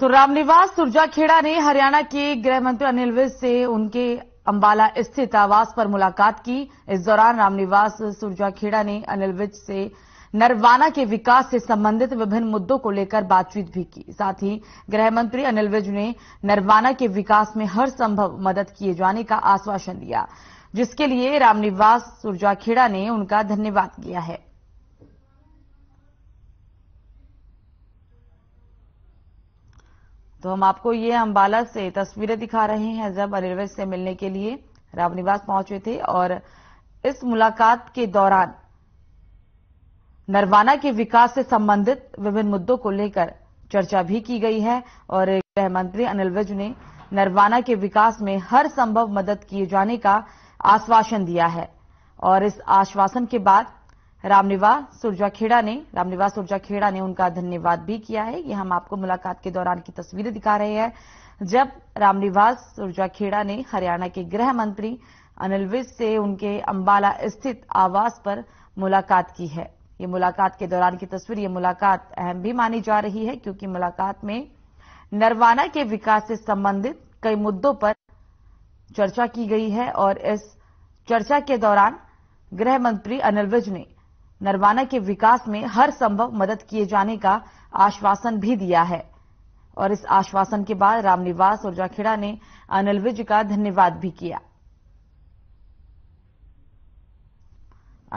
तो रामनिवास सुरजाखेड़ा ने हरियाणा के गृह मंत्री अनिल विज से उनके अंबाला स्थित आवास पर मुलाकात की इस दौरान रामनिवास सुरजाखेड़ा ने अनिल विज से नरवाना के विकास से संबंधित विभिन्न मुद्दों को लेकर बातचीत भी की साथ ही गृहमंत्री अनिल विज ने नरवाना के विकास में हर संभव मदद किए जाने का आश्वासन दिया जिसके लिए रामनिवास सुरजाखेड़ा ने उनका धन्यवाद किया है तो हम आपको ये अम्बाला से तस्वीरें दिखा रहे हैं जब रेलवे से मिलने के लिए रामनिवास पहुंचे थे और इस मुलाकात के दौरान नरवाना के विकास से संबंधित विभिन्न मुद्दों को लेकर चर्चा भी की गई है और गृह मंत्री अनिल विज ने नरवाना के विकास में हर संभव मदद किए जाने का आश्वासन दिया है और इस आश्वासन के बाद रामनिवास सुरजाखेड़ा ने रामनिवास सुरजाखेड़ा ने उनका धन्यवाद भी किया है ये हम आपको मुलाकात के दौरान की तस्वीरें दिखा रहे हैं जब रामनिवास सुरजाखेड़ा ने हरियाणा के गृह मंत्री अनिल विज से उनके अंबाला स्थित आवास पर मुलाकात की है ये मुलाकात के दौरान की तस्वीर ये मुलाकात अहम भी मानी जा रही है क्योंकि मुलाकात में नरवाना के विकास से संबंधित कई मुद्दों पर चर्चा की गई है और इस चर्चा के दौरान गृह मंत्री अनिल विज ने नरवाना के विकास में हर संभव मदद किए जाने का आश्वासन भी दिया है और इस आश्वासन के बाद रामनिवास और जाखेड़ा ने अनिल विज का धन्यवाद भी किया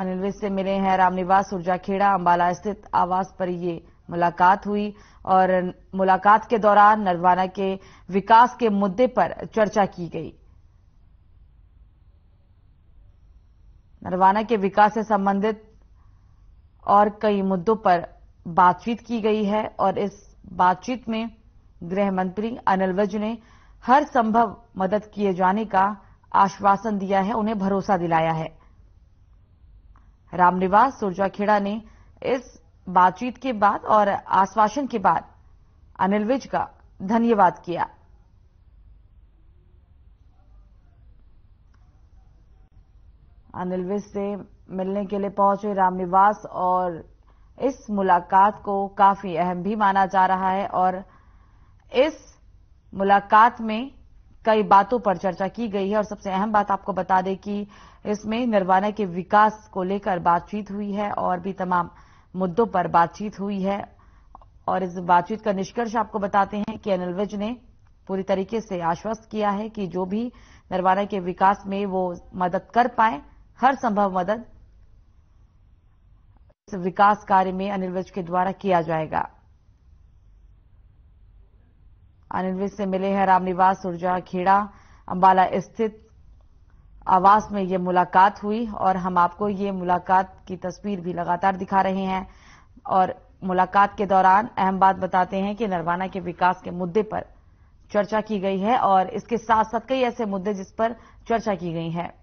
अनिल विज से मिले हैं रामनिवास ऊर्जाखेड़ा अंबाला स्थित आवास पर ये मुलाकात हुई और मुलाकात के दौरान नरवाना के विकास के मुद्दे पर चर्चा की गई नरवाना के विकास से संबंधित और कई मुद्दों पर बातचीत की गई है और इस बातचीत में गृह मंत्री अनिल विज ने हर संभव मदद किए जाने का आश्वासन दिया है उन्हें भरोसा दिलाया है रामनिवास सुरजाखेड़ा ने इस बातचीत के बाद और आश्वासन के बाद अनिल विज का धन्यवाद किया अनिल विज से मिलने के लिए पहुंचे रामनिवास और इस मुलाकात को काफी अहम भी माना जा रहा है और इस मुलाकात में कई बातों पर चर्चा की गई है और सबसे अहम बात आपको बता दें कि इसमें निर्वाणा के विकास को लेकर बातचीत हुई है और भी तमाम मुद्दों पर बातचीत हुई है और इस बातचीत का निष्कर्ष आपको बताते हैं कि अनिल विज ने पूरी तरीके से आश्वस्त किया है कि जो भी नरवाना के विकास में वो मदद कर पाए हर संभव मदद इस विकास कार्य में अनिल विज के द्वारा किया जाएगा अनिल विज से मिले हैं रामनिवास ऊर्जा खेड़ा अंबाला स्थित आवास में ये मुलाकात हुई और हम आपको ये मुलाकात की तस्वीर भी लगातार दिखा रहे हैं और मुलाकात के दौरान अहम बात बताते हैं कि नरवाना के विकास के मुद्दे पर चर्चा की गई है और इसके साथ साथ कई ऐसे मुद्दे जिस पर चर्चा की गई है